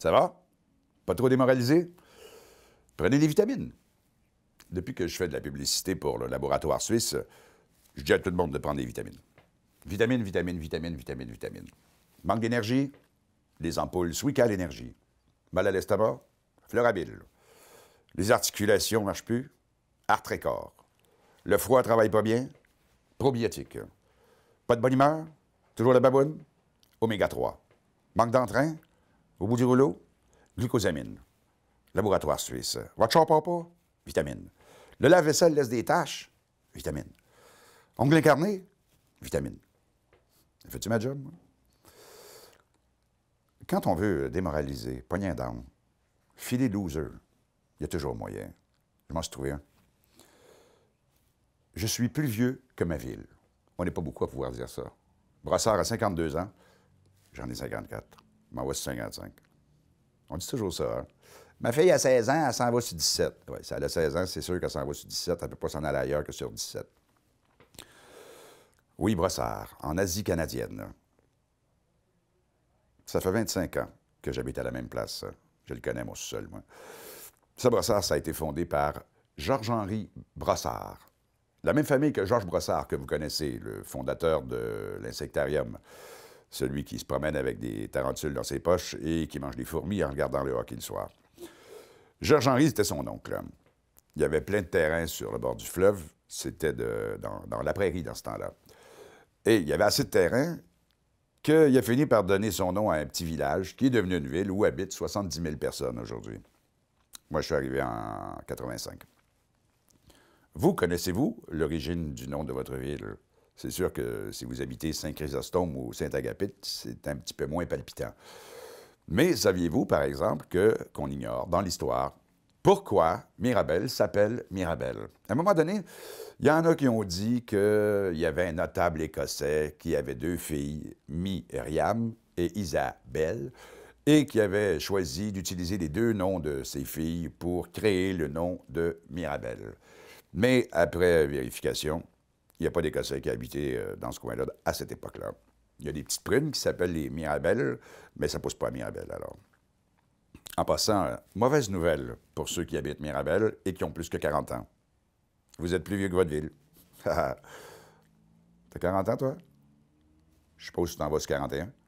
Ça va? Pas trop démoralisé? Prenez des vitamines. Depuis que je fais de la publicité pour le laboratoire suisse, je dis à tout le monde de prendre des vitamines. Vitamines, vitamines, vitamines, vitamines, vitamines. Manque d'énergie? Les ampoules Swical Énergie. Mal à l'estomac? Fleurabile. Les articulations ne marchent plus? Art corps. Le froid travaille pas bien? Probiotique. Pas de bonne humeur? Toujours la baboune? Oméga 3. Manque d'entrain? Au bout du rouleau, glucosamine. Laboratoire suisse. Votre char pas? Vitamine. Le lave-vaisselle laisse des taches? Vitamine. Ongle incarné? Vitamine. Fais-tu ma job? Moi? Quand on veut démoraliser, pogner dans, filer loser, il y a toujours moyen. Je m'en suis trouvé un. Je suis plus vieux que ma ville. On n'est pas beaucoup à pouvoir dire ça. Brassard a 52 ans, j'en ai 54 sur 55. On dit toujours ça, hein. Ma fille a 16 ans, elle s'en va sur 17. Oui, si elle a 16 ans, c'est sûr qu'elle s'en va sur 17. Elle ne peut pas s'en aller ailleurs que sur 17. Oui, Brossard, en Asie canadienne. Ça fait 25 ans que j'habite à la même place. Je le connais, moi, seul, moi. Ça, Brossard, ça a été fondé par Georges-Henri Brossard. La même famille que Georges Brossard, que vous connaissez, le fondateur de l'insectarium celui qui se promène avec des tarentules dans ses poches et qui mange des fourmis en regardant le hockey le soir. Georges Henry, c'était son oncle. Il y avait plein de terrain sur le bord du fleuve. C'était dans, la prairie dans ce temps-là. Et il y avait assez de terrain qu'il a fini par donner son nom à un petit village qui est devenu une ville où habitent 70 000 personnes aujourd'hui. Moi, je suis arrivé en 85. Vous connaissez-vous l'origine du nom de votre ville? C'est sûr que si vous habitez Saint-Chrysostome ou saint agapite c'est un petit peu moins palpitant. Mais saviez-vous, par exemple, que qu'on ignore dans l'histoire pourquoi Mirabel s'appelle Mirabel? À un moment donné, il y en a qui ont dit qu'il y avait un notable écossais qui avait deux filles, Myriam et Isabelle, et qui avait choisi d'utiliser les deux noms de ses filles pour créer le nom de Mirabel. Mais après vérification, il n'y a pas d'Écossais qui habitaient euh, dans ce coin-là à cette époque-là. Il y a des petites prunes qui s'appellent les Mirabelles, mais ça ne pousse pas à alors. En passant, euh, mauvaise nouvelle pour ceux qui habitent Mirabel et qui ont plus que 40 ans. Vous êtes plus vieux que votre ville. T'as 40 ans, toi? Je suppose que tu t'en vas sur 41.